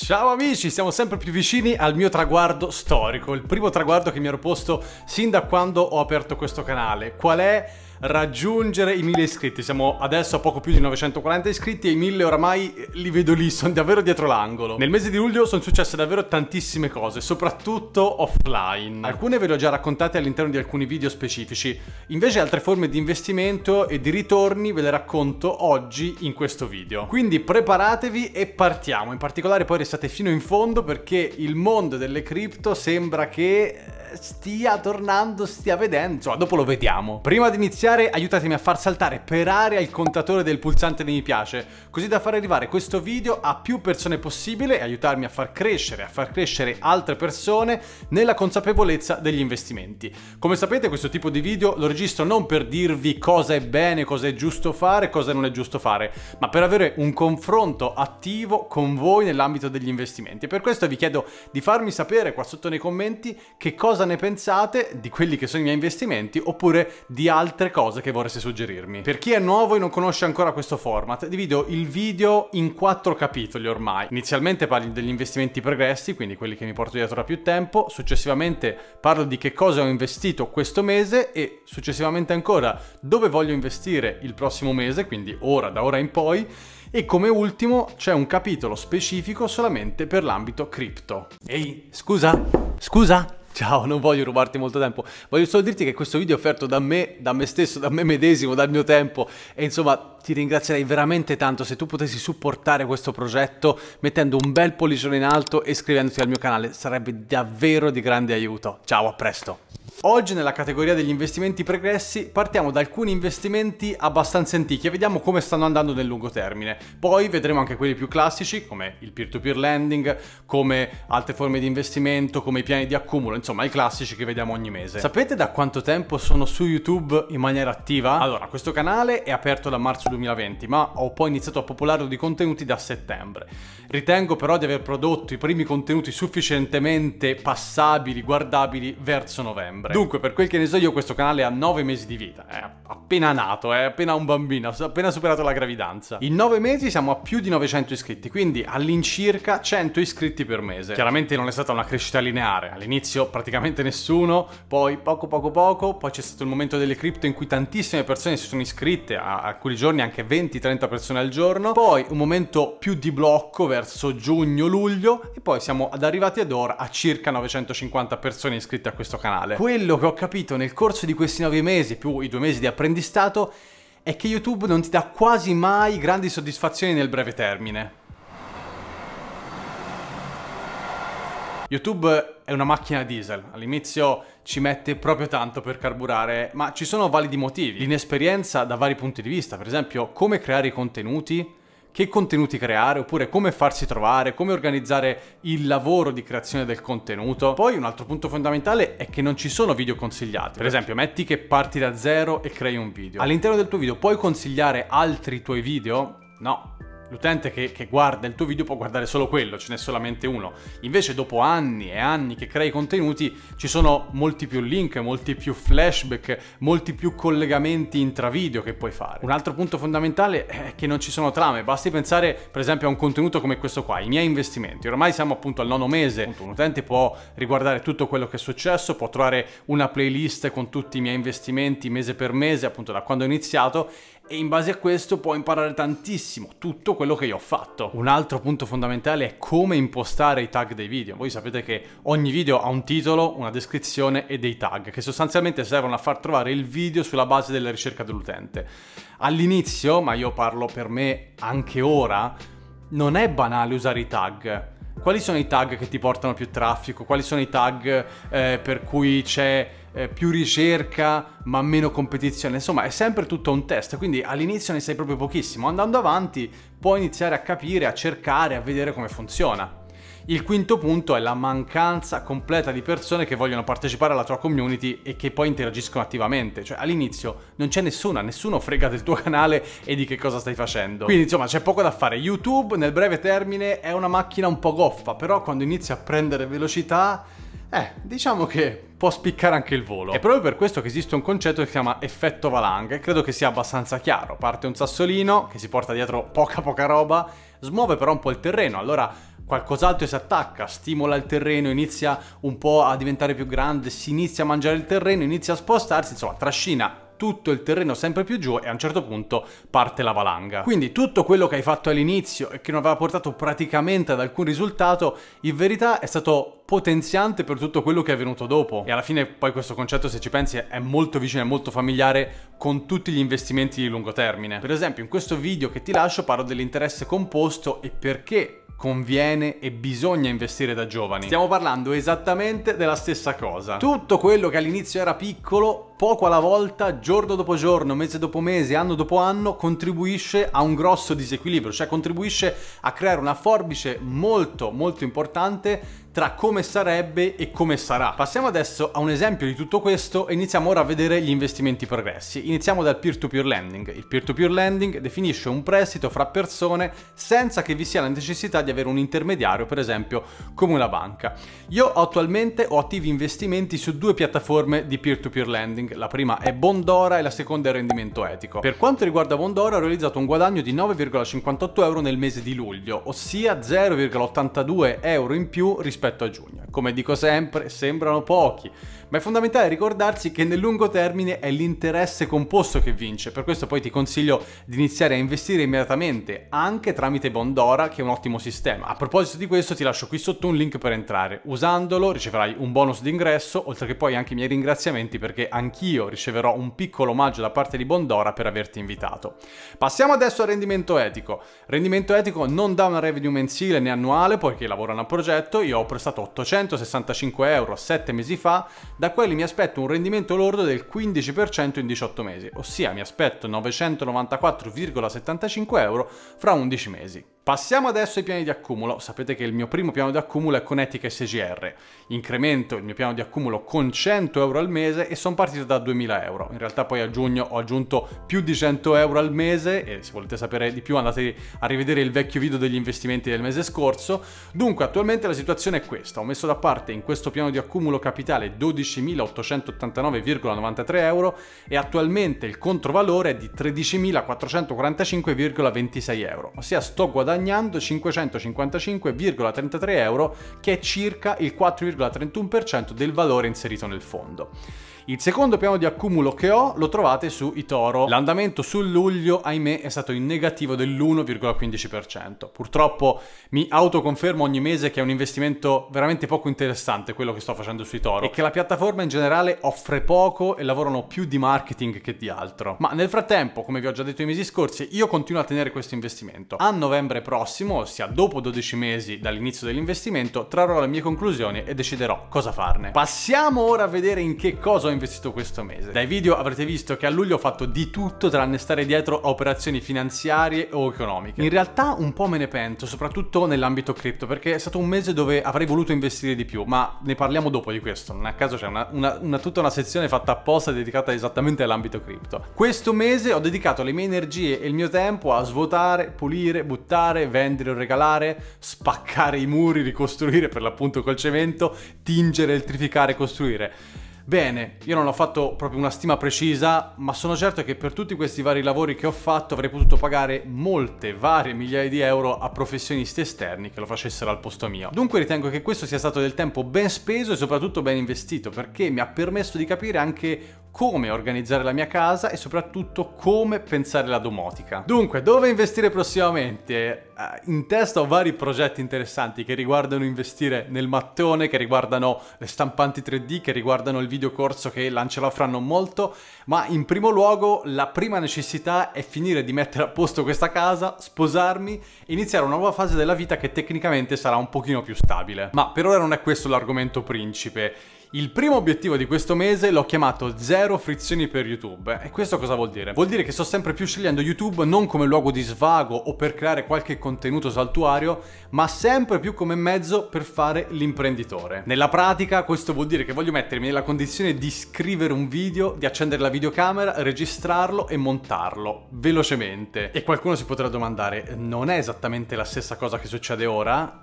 Ciao amici, siamo sempre più vicini al mio traguardo storico, il primo traguardo che mi ero posto sin da quando ho aperto questo canale. Qual è raggiungere i 1000 iscritti. Siamo adesso a poco più di 940 iscritti e i 1000 oramai li vedo lì, sono davvero dietro l'angolo. Nel mese di luglio sono successe davvero tantissime cose, soprattutto offline. Alcune ve le ho già raccontate all'interno di alcuni video specifici, invece altre forme di investimento e di ritorni ve le racconto oggi in questo video. Quindi preparatevi e partiamo, in particolare poi restate fino in fondo perché il mondo delle cripto sembra che eh, stia tornando, stia vedendo. Insomma, dopo lo vediamo. Prima di iniziare, aiutatemi a far saltare per aria il contatore del pulsante dei mi piace, così da far arrivare questo video a più persone possibile e aiutarmi a far crescere, a far crescere altre persone nella consapevolezza degli investimenti. Come sapete, questo tipo di video lo registro non per dirvi cosa è bene, cosa è giusto fare, cosa non è giusto fare, ma per avere un confronto attivo con voi nell'ambito degli investimenti. E per questo vi chiedo di farmi sapere qua sotto nei commenti che cosa cosa ne pensate di quelli che sono i miei investimenti oppure di altre cose che vorreste suggerirmi. Per chi è nuovo e non conosce ancora questo format, divido il video in quattro capitoli ormai. Inizialmente parlo degli investimenti progressi, quindi quelli che mi porto dietro da più tempo, successivamente parlo di che cosa ho investito questo mese e successivamente ancora dove voglio investire il prossimo mese, quindi ora, da ora in poi, e come ultimo c'è un capitolo specifico solamente per l'ambito cripto. Ehi, scusa, scusa, Ciao, non voglio rubarti molto tempo, voglio solo dirti che questo video è offerto da me, da me stesso, da me medesimo, dal mio tempo e insomma ti ringrazierei veramente tanto se tu potessi supportare questo progetto mettendo un bel pollicione in alto e iscrivendoti al mio canale, sarebbe davvero di grande aiuto. Ciao, a presto! Oggi nella categoria degli investimenti pregressi partiamo da alcuni investimenti abbastanza antichi e vediamo come stanno andando nel lungo termine. Poi vedremo anche quelli più classici come il peer-to-peer lending, come altre forme di investimento, come i piani di accumulo, insomma insomma i classici che vediamo ogni mese. Sapete da quanto tempo sono su YouTube in maniera attiva? Allora, questo canale è aperto da marzo 2020, ma ho poi iniziato a popolarlo di contenuti da settembre. Ritengo però di aver prodotto i primi contenuti sufficientemente passabili, guardabili verso novembre. Dunque, per quel che ne so io, questo canale ha 9 mesi di vita, è eh. appena nato, è eh, appena un bambino, ha appena superato la gravidanza. In 9 mesi siamo a più di 900 iscritti, quindi all'incirca 100 iscritti per mese. Chiaramente non è stata una crescita lineare, all'inizio praticamente nessuno, poi poco poco poco, poi c'è stato il momento delle cripto in cui tantissime persone si sono iscritte, a alcuni giorni anche 20-30 persone al giorno, poi un momento più di blocco verso giugno-luglio e poi siamo ad arrivati ad ora a circa 950 persone iscritte a questo canale. Quello che ho capito nel corso di questi 9 mesi più i due mesi di apprendistato è che YouTube non ti dà quasi mai grandi soddisfazioni nel breve termine. YouTube è una macchina diesel. All'inizio ci mette proprio tanto per carburare, ma ci sono validi motivi. L'inesperienza da vari punti di vista, per esempio come creare i contenuti, che contenuti creare, oppure come farsi trovare, come organizzare il lavoro di creazione del contenuto. Poi un altro punto fondamentale è che non ci sono video consigliati. Per esempio, metti che parti da zero e crei un video. All'interno del tuo video puoi consigliare altri tuoi video? No, L'utente che, che, guarda il tuo video può guardare solo quello, ce n'è solamente uno. Invece dopo anni e anni che crei contenuti ci sono molti più link, molti più flashback, molti più collegamenti intra video che puoi fare. Un altro punto fondamentale è che non ci sono trame, basti pensare per esempio a un contenuto come questo qua, i miei investimenti. Ormai siamo appunto al nono mese, un utente può riguardare tutto quello che è successo, può trovare una playlist con tutti i miei investimenti mese per mese, appunto da quando ho iniziato e in base a questo può imparare tantissimo, tutto quello che io ho fatto. Un altro punto fondamentale è come impostare i tag dei video. Voi sapete che ogni video ha un titolo, una descrizione e dei tag, che sostanzialmente servono a far trovare il video sulla base della ricerca dell'utente. All'inizio, ma io parlo per me anche ora, non è banale usare i tag quali sono i tag che ti portano più traffico, quali sono i tag eh, per cui c'è eh, più ricerca ma meno competizione, insomma è sempre tutto un test, quindi all'inizio ne sai proprio pochissimo, andando avanti puoi iniziare a capire, a cercare, a vedere come funziona. Il quinto punto è la mancanza completa di persone che vogliono partecipare alla tua community e che poi interagiscono attivamente. Cioè all'inizio non c'è nessuna, nessuno frega del tuo canale e di che cosa stai facendo. Quindi insomma c'è poco da fare. YouTube nel breve termine è una macchina un po' goffa, però quando inizia a prendere velocità... Eh, diciamo che può spiccare anche il volo. È proprio per questo che esiste un concetto che si chiama effetto valanga e credo che sia abbastanza chiaro. Parte un sassolino che si porta dietro poca poca roba, smuove però un po' il terreno, allora qualcos'altro si attacca, stimola il terreno, inizia un po' a diventare più grande, si inizia a mangiare il terreno, inizia a spostarsi, insomma trascina tutto il terreno sempre più giù e a un certo punto parte la valanga. Quindi tutto quello che hai fatto all'inizio e che non aveva portato praticamente ad alcun risultato, in verità è stato potenziante per tutto quello che è venuto dopo. E alla fine poi questo concetto, se ci pensi, è molto vicino e molto familiare con tutti gli investimenti di lungo termine. Per esempio, in questo video che ti lascio parlo dell'interesse composto e perché conviene e bisogna investire da giovani. Stiamo parlando esattamente della stessa cosa. Tutto quello che all'inizio era piccolo poco alla volta, giorno dopo giorno, mese dopo mese, anno dopo anno, contribuisce a un grosso disequilibrio, cioè contribuisce a creare una forbice molto molto importante tra come sarebbe e come sarà. Passiamo adesso a un esempio di tutto questo e iniziamo ora a vedere gli investimenti progressi. Iniziamo dal peer-to-peer -peer lending. Il peer-to-peer -peer lending definisce un prestito fra persone senza che vi sia la necessità di avere un intermediario, per esempio come una banca. Io attualmente ho attivi investimenti su due piattaforme di peer-to-peer -peer lending marketing, la prima è Bondora e la seconda è rendimento etico. Per quanto riguarda Bondora ho realizzato un guadagno di 9,58 euro nel mese di luglio, ossia 0,82 euro in più rispetto a giugno. Come dico sempre, sembrano pochi, ma è fondamentale ricordarsi che nel lungo termine è l'interesse composto che vince, per questo poi ti consiglio di iniziare a investire immediatamente anche tramite Bondora che è un ottimo sistema. A proposito di questo ti lascio qui sotto un link per entrare, usandolo riceverai un bonus d'ingresso oltre che poi anche i miei ringraziamenti perché anch'io riceverò un piccolo omaggio da parte di Bondora per averti invitato. Passiamo adesso al rendimento etico. Rendimento etico non dà una revenue mensile né annuale poiché lavorano a progetto, io ho prestato 865 euro sette mesi fa, da quelli mi aspetto un rendimento lordo del 15% in 18 mesi, ossia mi aspetto 994,75 euro fra 11 mesi. Passiamo adesso ai piani di accumulo. Sapete che il mio primo piano di accumulo è con Etica SGR. Incremento il mio piano di accumulo con 100 euro al mese e sono partito da 2000 euro. In realtà poi a giugno ho aggiunto più di 100 euro al mese e se volete sapere di più andate a rivedere il vecchio video degli investimenti del mese scorso. Dunque attualmente la situazione è questa. Ho messo da parte in questo piano di accumulo capitale 12 13.889,93 euro e attualmente il controvalore è di 13.445,26 euro, ossia sto guadagnando 555,33 euro che è circa il 4,31% del valore inserito nel fondo. Il secondo piano di accumulo che ho lo trovate su Itoro. L'andamento sul luglio, ahimè, è stato in negativo dell'1,15%. Purtroppo mi autoconfermo ogni mese che è un investimento veramente poco interessante quello che sto facendo su Itoro e che la piattaforma in generale offre poco e lavorano più di marketing che di altro. Ma nel frattempo, come vi ho già detto i mesi scorsi, io continuo a tenere questo investimento. A novembre prossimo, ossia dopo 12 mesi dall'inizio dell'investimento, trarrò le mie conclusioni e deciderò cosa farne. Passiamo ora a vedere in che cosa ho investito investito questo mese. Dai video avrete visto che a luglio ho fatto di tutto tranne stare dietro a operazioni finanziarie o economiche. In realtà un po' me ne pento, soprattutto nell'ambito cripto, perché è stato un mese dove avrei voluto investire di più, ma ne parliamo dopo di questo, non a caso c'è una, una, una, tutta una sezione fatta apposta dedicata esattamente all'ambito cripto. Questo mese ho dedicato le mie energie e il mio tempo a svuotare, pulire, buttare, vendere o regalare, spaccare i muri, ricostruire per l'appunto col cemento, tingere, elettrificare, costruire. Bene, io non ho fatto proprio una stima precisa, ma sono certo che per tutti questi vari lavori che ho fatto avrei potuto pagare molte, varie migliaia di euro a professionisti esterni che lo facessero al posto mio. Dunque ritengo che questo sia stato del tempo ben speso e soprattutto ben investito, perché mi ha permesso di capire anche come organizzare la mia casa e soprattutto come pensare la domotica. Dunque, dove investire prossimamente? Eh, in testa ho vari progetti interessanti che riguardano investire nel mattone, che riguardano le stampanti 3D, che riguardano il videocorso che lancerò fra non molto, ma in primo luogo la prima necessità è finire di mettere a posto questa casa, sposarmi, iniziare una nuova fase della vita che tecnicamente sarà un pochino più stabile. Ma per ora non è questo l'argomento principe. Il primo obiettivo di questo mese l'ho chiamato zero frizioni per YouTube. E questo cosa vuol dire? Vuol dire che sto sempre più scegliendo YouTube non come luogo di svago o per creare qualche contenuto saltuario, ma sempre più come mezzo per fare l'imprenditore. Nella pratica questo vuol dire che voglio mettermi nella condizione di scrivere un video, di accendere la videocamera, registrarlo e montarlo velocemente. E qualcuno si potrà domandare, non è esattamente la stessa cosa che succede ora?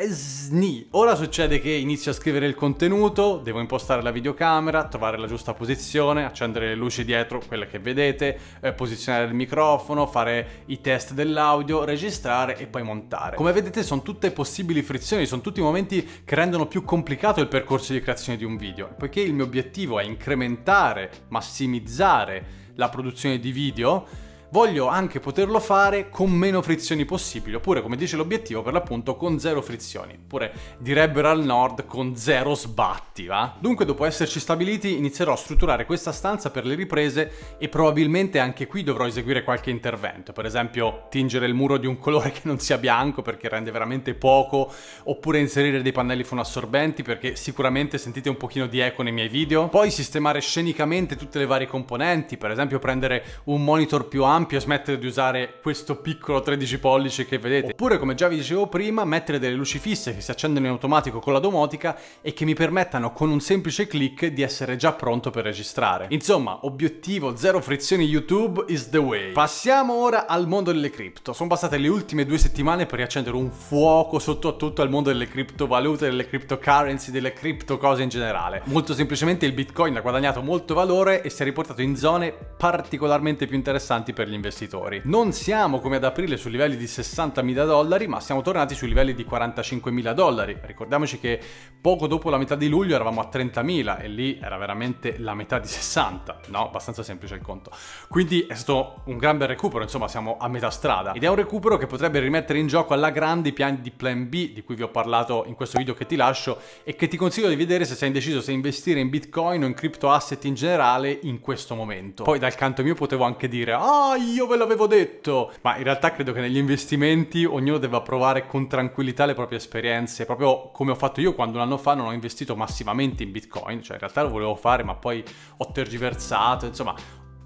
Eh, sni. Ora succede che inizio a scrivere il contenuto, devo impostare la videocamera, trovare la giusta posizione, accendere le luci dietro, quelle che vedete, eh, posizionare il microfono, fare i test dell'audio, registrare e poi montare. Come vedete sono tutte possibili frizioni, sono tutti momenti che rendono più complicato il percorso di creazione di un video. Poiché il mio obiettivo è incrementare, massimizzare la produzione di video, voglio anche poterlo fare con meno frizioni possibili, oppure come dice l'obiettivo per l'appunto con zero frizioni, oppure direbbero al nord con zero sbatti, va? Dunque dopo esserci stabiliti inizierò a strutturare questa stanza per le riprese e probabilmente anche qui dovrò eseguire qualche intervento, per esempio tingere il muro di un colore che non sia bianco perché rende veramente poco, oppure inserire dei pannelli fonoassorbenti perché sicuramente sentite un pochino di eco nei miei video, poi sistemare scenicamente tutte le varie componenti, per esempio prendere un monitor più ampio ampio e smettere di usare questo piccolo 13 pollici che vedete. Oppure come già vi dicevo prima mettere delle luci fisse che si accendono in automatico con la domotica e che mi permettano con un semplice clic di essere già pronto per registrare. Insomma, obiettivo zero frizioni YouTube is the way. Passiamo ora al mondo delle cripto. Sono passate le ultime due settimane per riaccendere un fuoco sotto a tutto al mondo delle criptovalute, delle cryptocurrency, delle cripto cose in generale. Molto semplicemente il Bitcoin ha guadagnato molto valore e si è riportato in zone particolarmente più interessanti per gli degli investitori. Non siamo come ad aprile su livelli di 60.000 dollari, ma siamo tornati su livelli di 45.000 dollari. Ricordiamoci che poco dopo la metà di luglio eravamo a 30.000 e lì era veramente la metà di 60, no? Abbastanza semplice il conto. Quindi è stato un gran bel recupero, insomma siamo a metà strada. Ed è un recupero che potrebbe rimettere in gioco alla grande i piani di Plan B, di cui vi ho parlato in questo video che ti lascio, e che ti consiglio di vedere se sei indeciso se investire in Bitcoin o in cripto asset in generale in questo momento. Poi dal canto mio potevo anche dire, ah, oh, io ve l'avevo detto. Ma in realtà credo che negli investimenti ognuno debba provare con tranquillità le proprie esperienze, proprio come ho fatto io quando un anno fa non ho investito massivamente in Bitcoin, cioè in realtà lo volevo fare ma poi ho tergiversato, insomma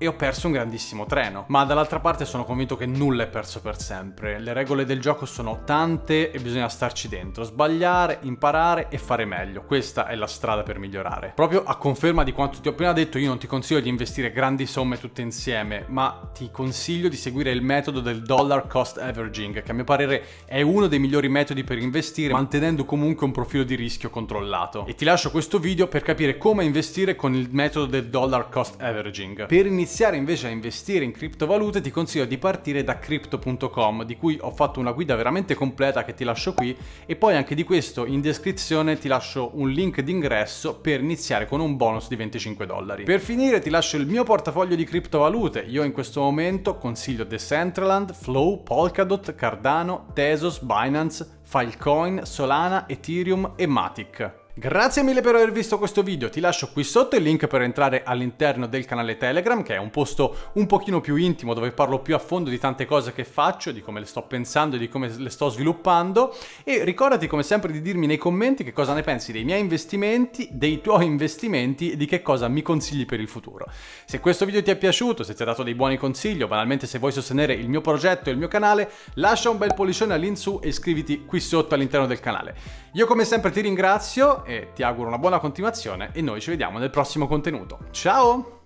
e ho perso un grandissimo treno. Ma dall'altra parte sono convinto che nulla è perso per sempre. Le regole del gioco sono tante e bisogna starci dentro, sbagliare, imparare e fare meglio. Questa è la strada per migliorare. Proprio a conferma di quanto ti ho appena detto, io non ti consiglio di investire grandi somme tutte insieme, ma ti consiglio di seguire il metodo del dollar cost averaging, che a mio parere è uno dei migliori metodi per investire, mantenendo comunque un profilo di rischio controllato. E ti lascio questo video per capire come investire con il metodo del dollar cost averaging. Per iniziare iniziare invece a investire in criptovalute ti consiglio di partire da crypto.com di cui ho fatto una guida veramente completa che ti lascio qui e poi anche di questo in descrizione ti lascio un link d'ingresso per iniziare con un bonus di 25 dollari. Per finire ti lascio il mio portafoglio di criptovalute, io in questo momento consiglio Decentraland, Flow, Polkadot, Cardano, Tesos, Binance, Filecoin, Solana, Ethereum e Matic. Grazie mille per aver visto questo video, ti lascio qui sotto il link per entrare all'interno del canale Telegram che è un posto un pochino più intimo dove parlo più a fondo di tante cose che faccio, di come le sto pensando e di come le sto sviluppando e ricordati come sempre di dirmi nei commenti che cosa ne pensi dei miei investimenti, dei tuoi investimenti e di che cosa mi consigli per il futuro. Se questo video ti è piaciuto, se ti ha dato dei buoni consigli o banalmente se vuoi sostenere il mio progetto e il mio canale, lascia un bel pollicione all'insù e iscriviti qui sotto all'interno del canale. Io come sempre ti ringrazio e ti auguro una buona continuazione e noi ci vediamo nel prossimo contenuto. Ciao!